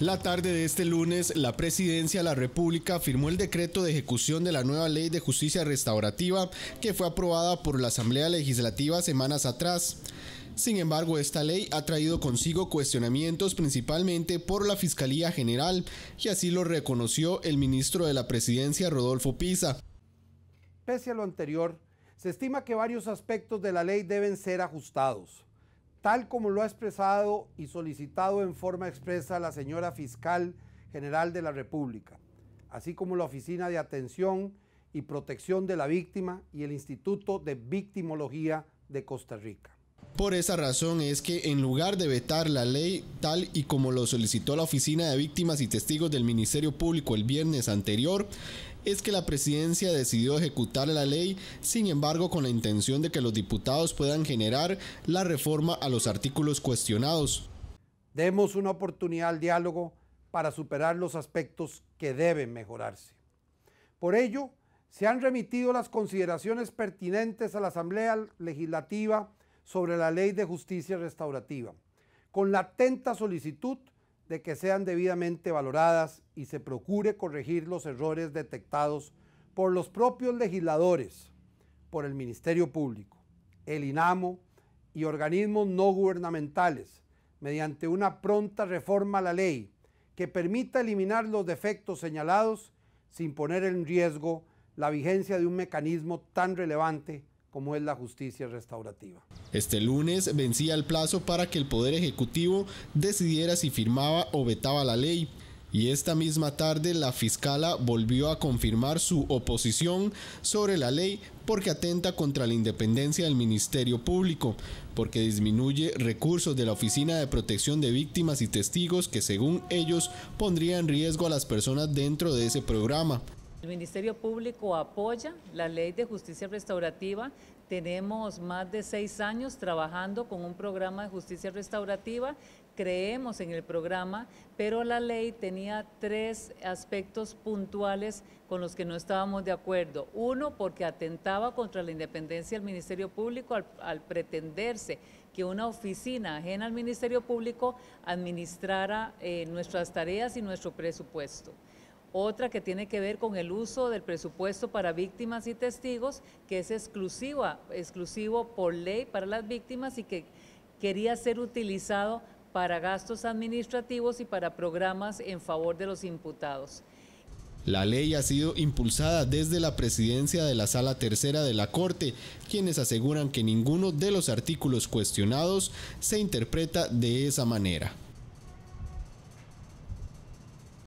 La tarde de este lunes, la Presidencia de la República firmó el decreto de ejecución de la nueva Ley de Justicia Restaurativa que fue aprobada por la Asamblea Legislativa semanas atrás. Sin embargo, esta ley ha traído consigo cuestionamientos principalmente por la Fiscalía General, y así lo reconoció el ministro de la Presidencia, Rodolfo Pisa. Pese a lo anterior, se estima que varios aspectos de la ley deben ser ajustados tal como lo ha expresado y solicitado en forma expresa la señora fiscal general de la República, así como la Oficina de Atención y Protección de la Víctima y el Instituto de Victimología de Costa Rica. Por esa razón es que en lugar de vetar la ley tal y como lo solicitó la Oficina de Víctimas y Testigos del Ministerio Público el viernes anterior, es que la presidencia decidió ejecutar la ley, sin embargo con la intención de que los diputados puedan generar la reforma a los artículos cuestionados. Demos una oportunidad al diálogo para superar los aspectos que deben mejorarse. Por ello, se han remitido las consideraciones pertinentes a la Asamblea Legislativa sobre la Ley de Justicia Restaurativa, con la atenta solicitud de que sean debidamente valoradas y se procure corregir los errores detectados por los propios legisladores, por el Ministerio Público, el INAMO y organismos no gubernamentales, mediante una pronta reforma a la ley que permita eliminar los defectos señalados sin poner en riesgo la vigencia de un mecanismo tan relevante como es la justicia restaurativa. Este lunes vencía el plazo para que el Poder Ejecutivo decidiera si firmaba o vetaba la ley. Y esta misma tarde la fiscala volvió a confirmar su oposición sobre la ley porque atenta contra la independencia del Ministerio Público, porque disminuye recursos de la Oficina de Protección de Víctimas y Testigos que según ellos pondría en riesgo a las personas dentro de ese programa. El Ministerio Público apoya la ley de justicia restaurativa. Tenemos más de seis años trabajando con un programa de justicia restaurativa. Creemos en el programa, pero la ley tenía tres aspectos puntuales con los que no estábamos de acuerdo. Uno, porque atentaba contra la independencia del Ministerio Público al, pretenderse que una oficina ajena al Ministerio Público administrara eh, nuestras tareas y nuestro presupuesto otra que tiene que ver con el uso del presupuesto para víctimas y testigos, que es exclusiva, exclusivo por ley para las víctimas y que quería ser utilizado para gastos administrativos y para programas en favor de los imputados. La ley ha sido impulsada desde la presidencia de la Sala Tercera de la Corte, quienes aseguran que ninguno de los artículos cuestionados se interpreta de esa manera.